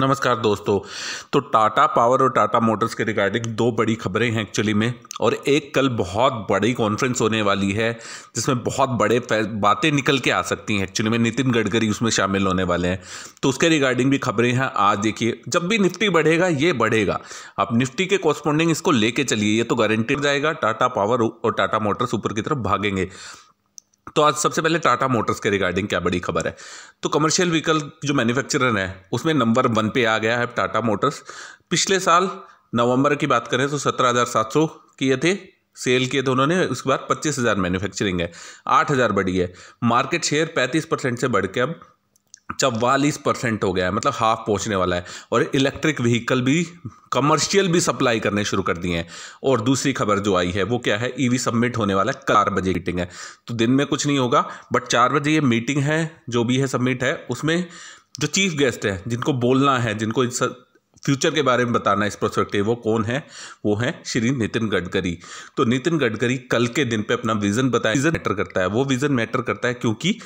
नमस्कार दोस्तों तो टाटा पावर और टाटा मोटर्स के रिगार्डिंग दो बड़ी खबरें हैं एक्चुअली में और एक कल बहुत बड़ी कॉन्फ्रेंस होने वाली है जिसमें बहुत बड़े बातें निकल के आ सकती हैं एक्चुअली में नितिन गडकरी उसमें शामिल होने वाले हैं तो उसके रिगार्डिंग भी खबरें हैं आज देखिए जब भी निफ्टी बढ़ेगा ये बढ़ेगा आप निफ्टी के कॉरस्पॉन्डिंग इसको लेके चलिए ये तो गारंटी जाएगा टाटा पावर और टाटा मोटर्स ऊपर की तरफ भागेंगे तो आज सबसे पहले टाटा मोटर्स के रिगार्डिंग क्या बड़ी खबर है तो कमर्शियल व्हीकल जो मैन्युफैक्चरर है उसमें नंबर वन पे आ गया है टाटा मोटर्स पिछले साल नवंबर की बात करें तो सत्रह हज़ार सात सौ किए थे सेल किए थे उन्होंने उसके बाद पच्चीस हज़ार मैन्युफैक्चरिंग है आठ हज़ार बढ़ी है मार्केट शेयर पैंतीस परसेंट से बढ़ के अब चवालीस परसेंट हो गया है मतलब हाफ पहुंचने वाला है और इलेक्ट्रिक व्हीकल भी कमर्शियल भी सप्लाई करने शुरू कर दिए हैं और दूसरी खबर जो आई है वो क्या है ईवी e सबमिट होने वाला है चार बजे मीटिंग है तो दिन में कुछ नहीं होगा बट चार बजे ये मीटिंग है जो भी है सबमिट है उसमें जो चीफ गेस्ट है जिनको बोलना है जिनको इस फ्यूचर के बारे में बताना इस प्रोस्पेक्टिव वो कौन है वो है श्री नितिन गडकरी तो नितिन गडकरी कल के दिन पे अपना विजन बताया विजन मैटर करता है वो विजन मैटर करता है क्योंकि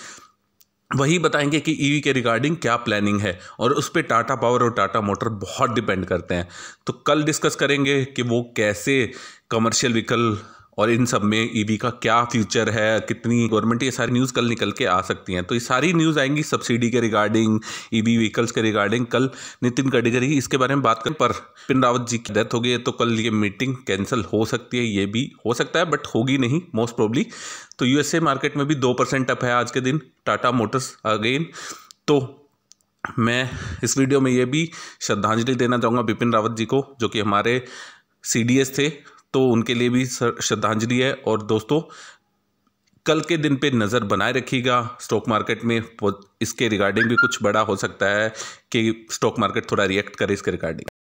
वही बताएंगे कि ईवी e के रिगार्डिंग क्या प्लानिंग है और उस पर टाटा पावर और टाटा मोटर बहुत डिपेंड करते हैं तो कल डिस्कस करेंगे कि वो कैसे कमर्शियल व्हीकल और इन सब में ईवी e का क्या फ्यूचर है कितनी गवर्नमेंट ये सारी न्यूज़ कल निकल के आ सकती हैं तो ये सारी न्यूज़ आएंगी सब्सिडी के रिगार्डिंग ईवी व्हीकल्स के रिगार्डिंग कल नितिन गडकरी इसके बारे में बात करें पर पिन रावत जी की डेथ हो गई है तो कल ये मीटिंग कैंसिल हो सकती है ये भी हो सकता है बट होगी नहीं मोस्ट प्रोबली तो यूएसए मार्केट में भी दो परसेंट अप है आज के दिन टाटा मोटर्स अगेन तो मैं इस वीडियो में ये भी श्रद्धांजलि देना चाहूँगा बिपिन रावत जी को जो कि हमारे सी थे तो उनके लिए भी श्रद्धांजलि है और दोस्तों कल के दिन पे नज़र बनाए रखिएगा स्टॉक मार्केट में इसके रिगार्डिंग भी कुछ बड़ा हो सकता है कि स्टॉक मार्केट थोड़ा रिएक्ट करे इसके रिगार्डिंग